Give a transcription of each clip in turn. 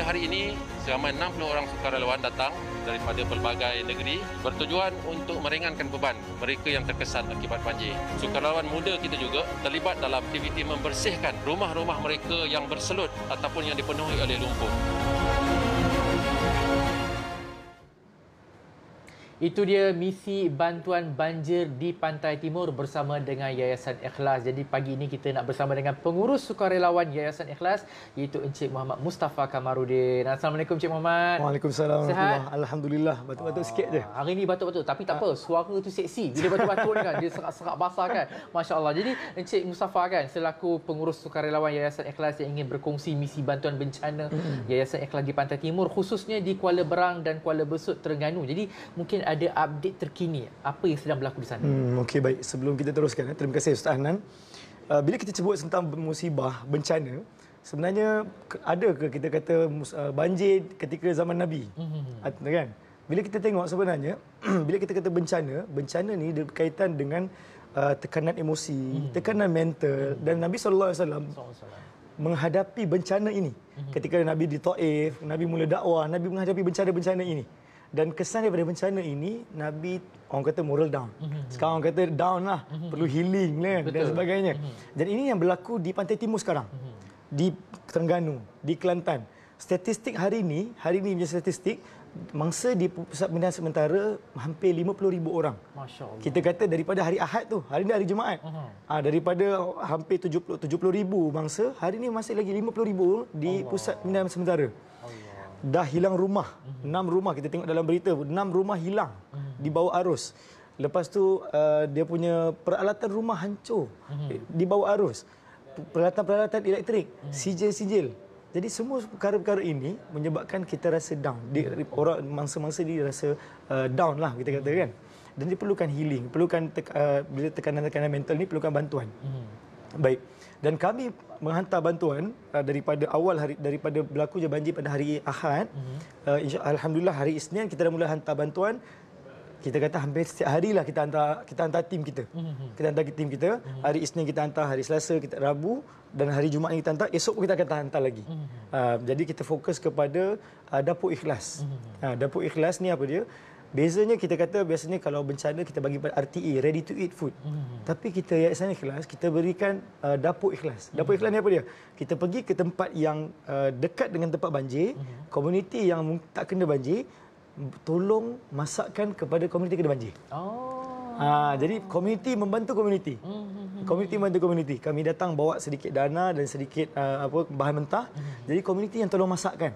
pada hari ini seramai 60 orang sukarelawan datang daripada pelbagai negeri bertujuan untuk meringankan beban mereka yang terkesan akibat banjir. Sukarelawan muda kita juga terlibat dalam aktiviti membersihkan rumah-rumah mereka yang berselut ataupun yang dipenuhi oleh lumpur. Itu dia misi bantuan banjir di Pantai Timur bersama dengan Yayasan Ikhlas. Jadi pagi ini kita nak bersama dengan pengurus sukarelawan Yayasan Ikhlas iaitu Encik Muhammad Mustafa Kamarudin. Assalamualaikum Encik Muhammad. Waalaikumsalam. Sehat? Alhamdulillah. Batuk-batuk sikit je. Ah, hari ini batuk-batuk tapi tak apa. Suara tu seksi. Bila batuk-batuk kan dia serak-serak basah kan. Masya Allah. Jadi Encik Mustafa kan selaku pengurus sukarelawan Yayasan Ikhlas yang ingin berkongsi misi bantuan bencana Yayasan Ikhlas di Pantai Timur khususnya di Kuala Berang dan Kuala Besut Terengganu. Jadi mungkin ada update terkini apa yang sedang berlaku di sana. Hmm, Okey baik, sebelum kita teruskan, eh, terima kasih Ustaz Anan. Uh, bila kita sebut tentang musibah, bencana, sebenarnya ada ke kita kata uh, banjir ketika zaman Nabi? Hmm. Kan? Bila kita tengok sebenarnya, bila kita kata bencana, bencana ni berkaitan dengan uh, tekanan emosi, hmm. tekanan mental hmm. dan Nabi sallallahu alaihi wasallam menghadapi bencana ini. Hmm. Ketika Nabi di Taif, Nabi mula dakwah, Nabi menghadapi bencana-bencana ini dan kesan daripada bencana ini nabi orang kata moral down mhm. sekarang orang kata down lah mhm. perlu healing lah dan sebagainya mhm. dan ini yang berlaku di pantai timur sekarang di Terengganu di Kelantan statistik hari ini hari ini punya statistik mangsa di pusat pembinaan sementara hampir 50 ribu orang. Masya Allah. Kita kata daripada hari Ahad tu, hari ini hari Jumaat. Uh-huh. daripada hampir 70 70, mangsa, hari ini masih lagi 50 ribu di pusat pembinaan sementara. Allah dah hilang rumah. Enam rumah kita tengok dalam berita. Enam rumah hilang di bawah arus. Lepas tu uh, dia punya peralatan rumah hancur di bawah arus. Peralatan-peralatan elektrik, sijil-sijil. Jadi semua perkara-perkara ini menyebabkan kita rasa down. Di, orang mangsa-mangsa dia rasa uh, down lah kita kata kan. Dan dia perlukan healing, perlukan teka, uh, bila tekanan-tekanan mental ni perlukan bantuan. Hmm. Baik dan kami menghantar bantuan uh, daripada awal hari daripada berlaku je banjir pada hari Ahad mhm. uh, alhamdulillah hari Isnin kita dah mula hantar bantuan kita kata hampir setiap hari lah kita hantar kita hantar tim kita mhm. kita hantar tim kita mhm. hari Isnin kita hantar hari Selasa kita Rabu dan hari Jumaat kita hantar esok pun kita akan hantar lagi uh, jadi kita fokus kepada uh, dapur ikhlas uh, dapur ikhlas ni apa dia Bezanya kita kata biasanya kalau bencana kita bagi RTE, ready to eat food. Hmm. Tapi kita yang yayasan ikhlas, kita berikan uh, dapur ikhlas. Hmm. Dapur hmm. ikhlas ni apa dia? Kita pergi ke tempat yang uh, dekat dengan tempat banjir, hmm. komuniti yang tak kena banjir, tolong masakkan kepada komuniti kena banjir. Oh. Uh, jadi komuniti membantu komuniti. Hmm, hmm, hmm. Komuniti membantu komuniti. Kami datang bawa sedikit dana dan sedikit uh, apa bahan mentah. Hmm. Jadi komuniti yang tolong masakkan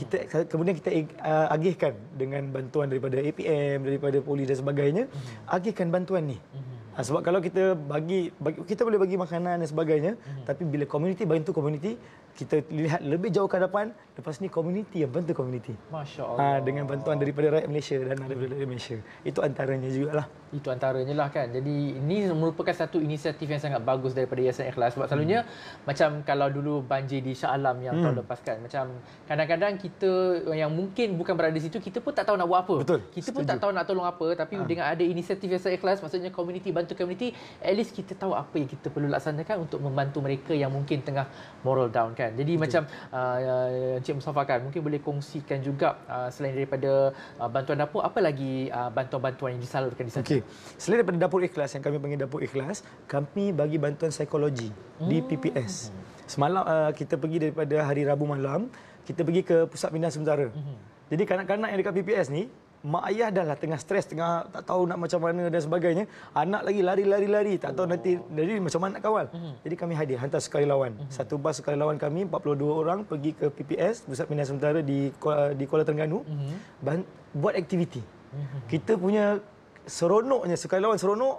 kita kemudian kita uh, agihkan dengan bantuan daripada APM daripada polis dan sebagainya hmm agihkan bantuan ni hmm uh, sebab kalau kita bagi, bagi kita boleh bagi makanan dan sebagainya hmm tapi bila komuniti bantu komuniti kita lihat lebih jauh ke hadapan lepas ni komuniti yang bantu komuniti. Masya-Allah. Ha, dengan bantuan daripada rakyat Malaysia dan daripada rakyat Malaysia. Itu antaranya jugalah. Itu antaranya lah kan. Jadi ini merupakan satu inisiatif yang sangat bagus daripada Yayasan Ikhlas sebab selalunya hmm. macam kalau dulu banjir di Shah Alam yang hmm. tahun lepas kan macam kadang-kadang kita yang mungkin bukan berada di situ kita pun tak tahu nak buat apa. Betul. Kita Setuju. pun tak tahu nak tolong apa tapi ha. dengan ada inisiatif Yayasan Ikhlas maksudnya komuniti bantu komuniti at least kita tahu apa yang kita perlu laksanakan untuk membantu mereka yang mungkin tengah moral down kan kan jadi Betul. macam uh, Encik Mustafa kan mungkin boleh kongsikan juga uh, selain daripada uh, bantuan dapur apa lagi uh, bantuan-bantuan yang disalurkan di sana okay. selain daripada dapur ikhlas yang kami panggil dapur ikhlas kami bagi bantuan psikologi hmm. di PPS semalam uh, kita pergi daripada hari Rabu malam kita pergi ke pusat pindah sementara hmm. jadi kanak-kanak yang dekat PPS ni mak ayah dah lah tengah stres, tengah tak tahu nak macam mana dan sebagainya. Anak lagi lari-lari-lari, tak tahu oh. nanti jadi macam mana nak kawal. Mm -hmm. Jadi kami hadir, hantar sekali lawan. Mm -hmm. Satu bas sekali lawan kami, 42 orang pergi ke PPS, Pusat Pindahan Sementara di Kuala, di Kuala Terengganu. Mm -hmm. Buat aktiviti. Mm -hmm. Kita punya seronoknya, sekali lawan seronok,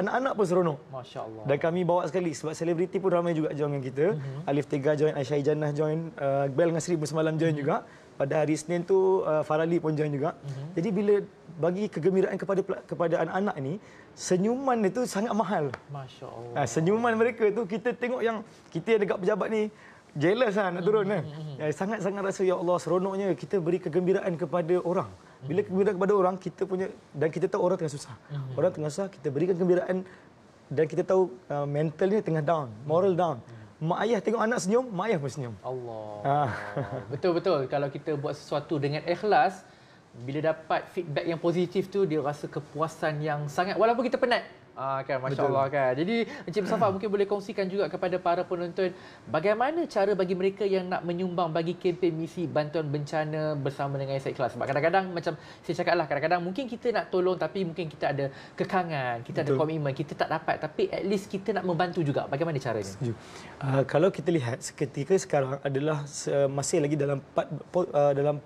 anak-anak pun seronok. Masya Allah. Dan kami bawa sekali sebab selebriti pun ramai juga join dengan kita. Mm -hmm. Alif Tega join, Aisyah Ijannah join, uh, Bel Ngasri pun semalam join mm -hmm. juga pada hari Senin tu uh, Farali pun join juga. Mm-hmm. Jadi bila bagi kegembiraan kepada kepada anak-anak ni, senyuman itu sangat mahal. Masya-Allah. Uh, senyuman mereka tu kita tengok yang kita yang dekat pejabat ni jealous lah nak turun mm-hmm. kan. Mhm, mhm, eh, sangat-sangat rasa ya Allah seronoknya kita beri kegembiraan kepada orang. Mhm. Bila kegembiraan kepada orang kita punya dan kita tahu orang tengah susah. Mm-hmm. Orang tengah susah kita berikan kegembiraan dan kita tahu uh, mentalnya tengah down, moral down. Mm-hmm mak ayah tengok anak senyum, mak ayah pun senyum. Allah. Ah. Betul-betul. Ha. Kalau kita buat sesuatu dengan ikhlas, bila dapat feedback yang positif tu, dia rasa kepuasan yang sangat. Walaupun kita penat, Ah uh, kan masya-Allah kan. Jadi Encik Mustafa mungkin boleh kongsikan juga kepada para penonton bagaimana cara bagi mereka yang nak menyumbang bagi kempen misi bantuan bencana bersama dengan Said Kelas. Sebab kadang-kadang macam saya cakap lah, kadang-kadang mungkin kita nak tolong tapi mungkin kita ada kekangan, kita Betul. ada komitmen, kita tak dapat tapi at least kita nak membantu juga. Bagaimana cara Setuju. Uh, kalau kita lihat seketika sekarang adalah uh, masih lagi dalam part, uh, dalam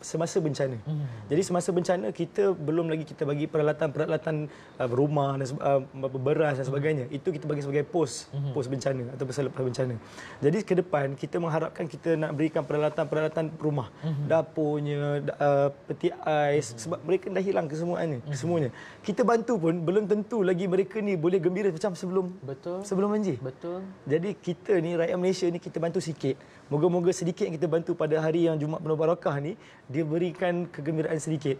semasa bencana. Hmm. Jadi semasa bencana kita belum lagi kita bagi peralatan-peralatan uh, rumah dan uh, beras dan hmm. sebagainya. Hmm. Itu kita bagi sebagai pos hmm. pos bencana atau selepas bencana. Jadi ke depan kita mengharapkan kita nak berikan peralatan-peralatan rumah. Hmm. Dapurnya, uh, peti ais hmm. sebab mereka dah hilang kesemuanya, hmm. kesemuanya. Kita bantu pun belum tentu lagi mereka ni boleh gembira macam sebelum. Betul. Sebelum banjir. Betul. Jadi kita ni rakyat Malaysia ni kita bantu sikit. Moga-moga sedikit yang kita bantu pada hari yang Jumaat penuh barakah ni dia berikan kegembiraan sedikit.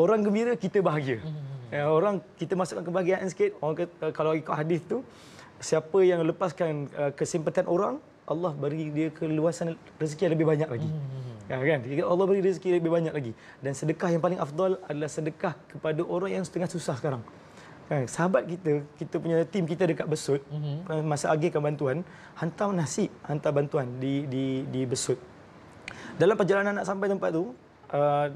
Orang gembira, kita bahagia. Hmm. Eh, orang kita masukkan kebahagiaan sikit. Orang kata, eh, kalau ikut hadis tu, siapa yang lepaskan eh, kesempatan orang, Allah beri dia keluasan rezeki yang lebih banyak lagi. Hmm. Ya, kan? Allah beri rezeki lebih banyak lagi. Dan sedekah yang paling afdal adalah sedekah kepada orang yang setengah susah sekarang. Kan? Sahabat kita, kita punya tim kita dekat Besut, mm-hmm. masa agihkan bantuan, hantar nasi, hantar bantuan di, di, di Besut. Dalam perjalanan nak sampai tempat tu, uh,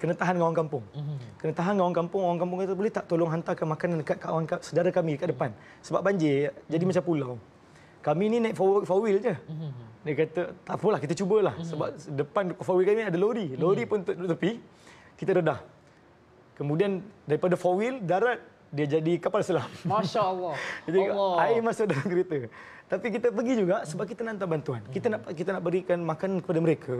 kena tahan dengan orang kampung. Mm-hmm. Kena tahan dengan orang kampung. Orang kampung kata boleh tak tolong hantarkan makanan dekat kawan saudara kami dekat depan. Sebab banjir, mm-hmm. jadi mhm. macam pulau. Kami ni naik four, four wheel je. Mm-hmm. Dia kata, tak apalah kita cubalah. Mm-hmm. Sebab depan four wheel kami ada lori. Lori mm-hmm. pun tepi. Kita redah. Kemudian daripada four wheel, darat dia jadi kapal selam. Masya Allah. jadi Allah. air masuk dalam kereta. Tapi kita pergi juga sebab kita nak hantar bantuan. Kita nak kita nak berikan makan kepada mereka.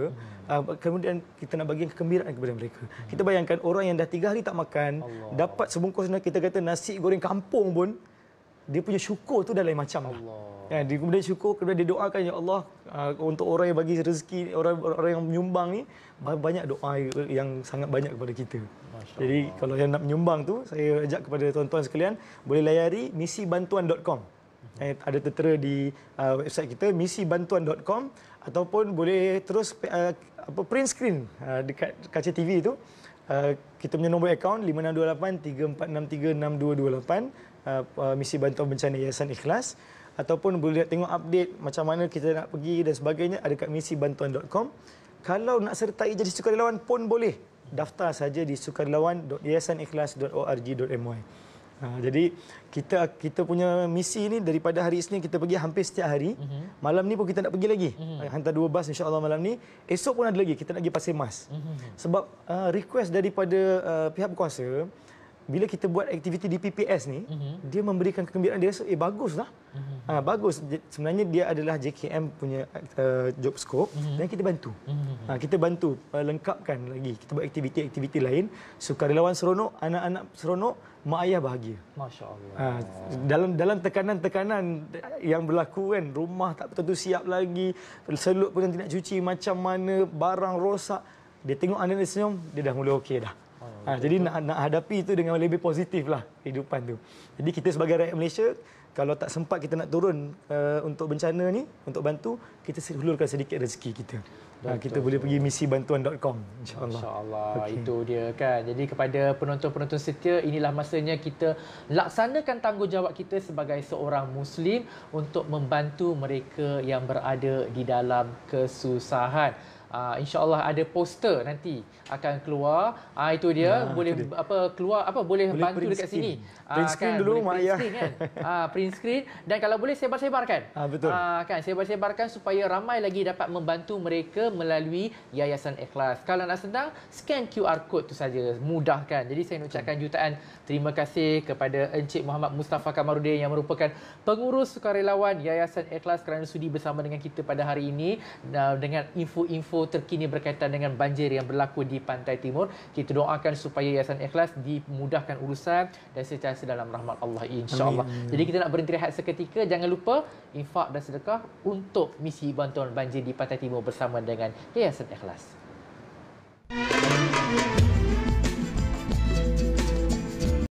Hmm. Uh, kemudian kita nak bagi kegembiraan kepada mereka. Kita bayangkan orang yang dah tiga hari tak makan, Allah. dapat sebungkus kita kata nasi goreng kampung pun dia punya syukur tu dah lain macam lah. Allah. Lah. Kan? Dia kemudian syukur kemudian dia doakan ya Allah uh, untuk orang yang bagi rezeki orang orang yang menyumbang ni banyak doa yang sangat banyak kepada kita. Jadi kalau yang nak menyumbang tu saya ajak kepada tuan-tuan sekalian boleh layari misi bantuan.com. huh hmm. eh, ada tertera di uh, website kita misi bantuan.com ataupun boleh terus uh, apa print screen uh, dekat kaca TV tu uh, kita punya nombor akaun 5628 3463 6228 Uh, uh, misi bantuan bencana Yayasan Ikhlas ataupun boleh nak tengok update macam mana kita nak pergi dan sebagainya ada kat misibantuan.com. Kalau nak sertai jadi sukarelawan pun boleh. Daftar saja di sukarelawan.yayasanikhlas.org.my. Ha, jadi kita kita punya misi ni daripada hari Isnin kita pergi hampir setiap hari. Mm-hmm. Malam ni pun kita nak pergi lagi. Mm-hmm. Hantar dua bas insya-Allah malam ni. Esok pun ada lagi kita nak pergi Pasir Mas. Mm-hmm. Sebab uh, request daripada uh, pihak berkuasa bila kita buat aktiviti di PPS ni, mm-hmm. dia memberikan kegembiraan. Dia rasa, eh baguslah. Mm-hmm. Ha, bagus. Sebenarnya dia adalah JKM punya uh, job scope mm-hmm. dan kita bantu. Mm-hmm. Ha, kita bantu uh, lengkapkan lagi. Kita buat aktiviti-aktiviti lain. Sukarelawan seronok, anak-anak seronok, mak ayah bahagia. Masya Allah. Ha, ah, dalam dalam tekanan-tekanan yang berlaku kan, rumah tak tentu siap lagi, selut pun nanti cuci, macam mana, barang rosak. Dia tengok anak-anak senyum, dia dah mula okey dah. Ha, jadi nak, nak hadapi itu dengan lebih positif lah kehidupan tu. Jadi kita sebagai rakyat Malaysia, kalau tak sempat kita nak turun uh, untuk bencana ni, untuk bantu, kita hulurkan sedikit rezeki kita. Ah, betul. Kita boleh pergi misibantuan.com InsyaAllah InsyaAllah okay. Itu dia kan Jadi kepada penonton-penonton setia Inilah masanya kita Laksanakan tanggungjawab kita Sebagai seorang Muslim Untuk membantu mereka Yang berada di dalam kesusahan uh, insyaallah ada poster nanti akan keluar uh, itu dia ya, boleh itu apa keluar apa boleh, boleh bantu dekat sini ah, print screen kan, dulu maya print screen kan uh, print screen dan kalau boleh sebar-sebarkan uh, betul uh, kan sebar-sebarkan supaya ramai lagi dapat membantu mereka melalui yayasan ikhlas kalau nak senang scan QR code tu saja mudah kan jadi saya ucapkan jutaan terima kasih kepada Encik Muhammad Mustafa Kamarudin yang merupakan pengurus sukarelawan yayasan ikhlas kerana sudi bersama dengan kita pada hari ini uh, dengan info-info terkini berkaitan dengan banjir yang berlaku di Pantai Timur. Kita doakan supaya Yayasan Ikhlas dimudahkan urusan dan secara dalam rahmat Allah insya-Allah. Jadi kita nak berhenti rehat seketika. Jangan lupa infak dan sedekah untuk misi bantuan banjir di Pantai Timur bersama dengan Yayasan Ikhlas. Thank